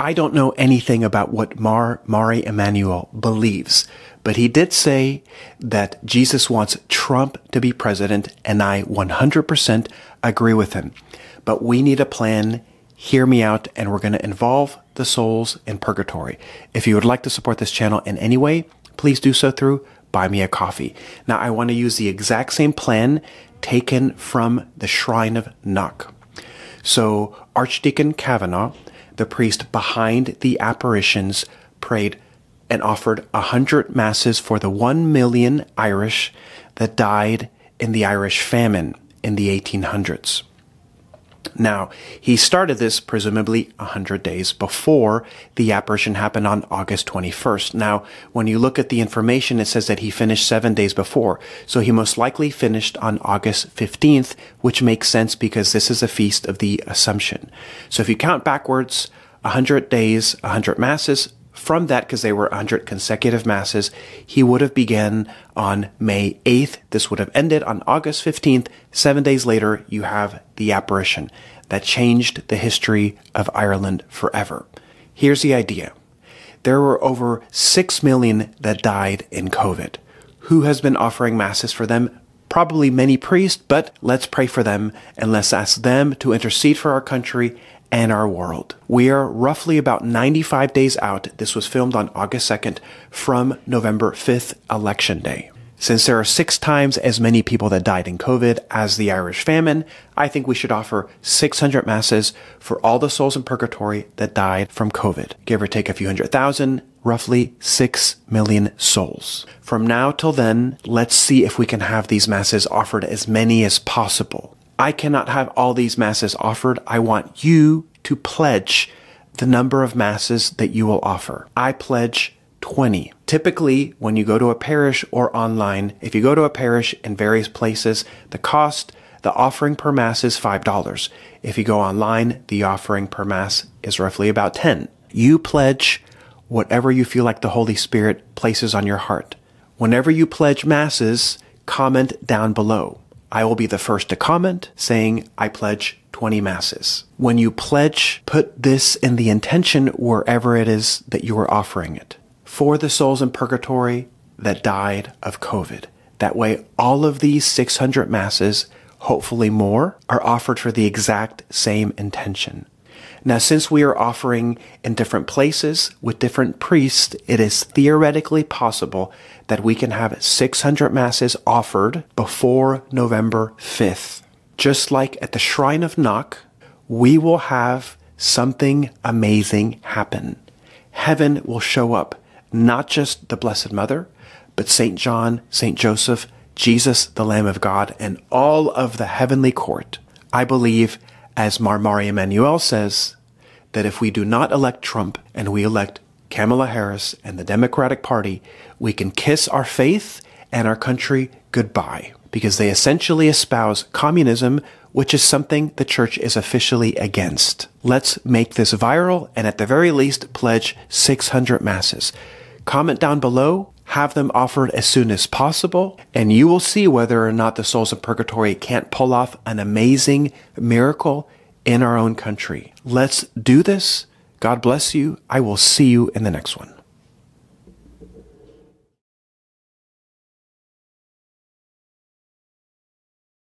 I don't know anything about what Mar, Mari Emanuel believes, but he did say that Jesus wants Trump to be president, and I 100% agree with him. But we need a plan. Hear me out, and we're going to involve the souls in purgatory. If you would like to support this channel in any way, please do so through Buy Me a Coffee. Now, I want to use the exact same plan taken from the Shrine of Knock. So, Archdeacon Kavanaugh the priest behind the apparitions prayed and offered a hundred masses for the one million Irish that died in the Irish famine in the 1800s. Now, he started this presumably 100 days before the apparition happened on August 21st. Now, when you look at the information, it says that he finished seven days before. So he most likely finished on August 15th, which makes sense because this is a feast of the Assumption. So if you count backwards, 100 days, 100 masses, from that, because they were 100 consecutive Masses, he would have begun on May 8th. This would have ended on August 15th. Seven days later, you have the apparition that changed the history of Ireland forever. Here's the idea. There were over 6 million that died in COVID. Who has been offering masses for them? probably many priests, but let's pray for them and let's ask them to intercede for our country and our world. We are roughly about 95 days out. This was filmed on August 2nd from November 5th, Election Day. Since there are six times as many people that died in COVID as the Irish famine, I think we should offer 600 masses for all the souls in purgatory that died from COVID, give or take a few hundred thousand, roughly 6 million souls. From now till then, let's see if we can have these masses offered as many as possible. I cannot have all these masses offered. I want you to pledge the number of masses that you will offer. I pledge 20. Typically, when you go to a parish or online, if you go to a parish in various places, the cost, the offering per mass is $5. If you go online, the offering per mass is roughly about 10. You pledge whatever you feel like the Holy Spirit places on your heart. Whenever you pledge masses, comment down below. I will be the first to comment saying, I pledge 20 masses. When you pledge, put this in the intention wherever it is that you are offering it for the souls in purgatory that died of COVID. That way, all of these 600 masses, hopefully more, are offered for the exact same intention. Now, since we are offering in different places with different priests, it is theoretically possible that we can have 600 masses offered before November 5th. Just like at the Shrine of Knock, we will have something amazing happen. Heaven will show up not just the Blessed Mother, but St. John, St. Joseph, Jesus, the Lamb of God, and all of the heavenly court. I believe, as Marmari Emanuel says, that if we do not elect Trump and we elect Kamala Harris and the Democratic Party, we can kiss our faith and our country goodbye because they essentially espouse communism, which is something the church is officially against. Let's make this viral and at the very least pledge 600 masses. Comment down below, have them offered as soon as possible, and you will see whether or not the souls of purgatory can't pull off an amazing miracle in our own country. Let's do this. God bless you. I will see you in the next one.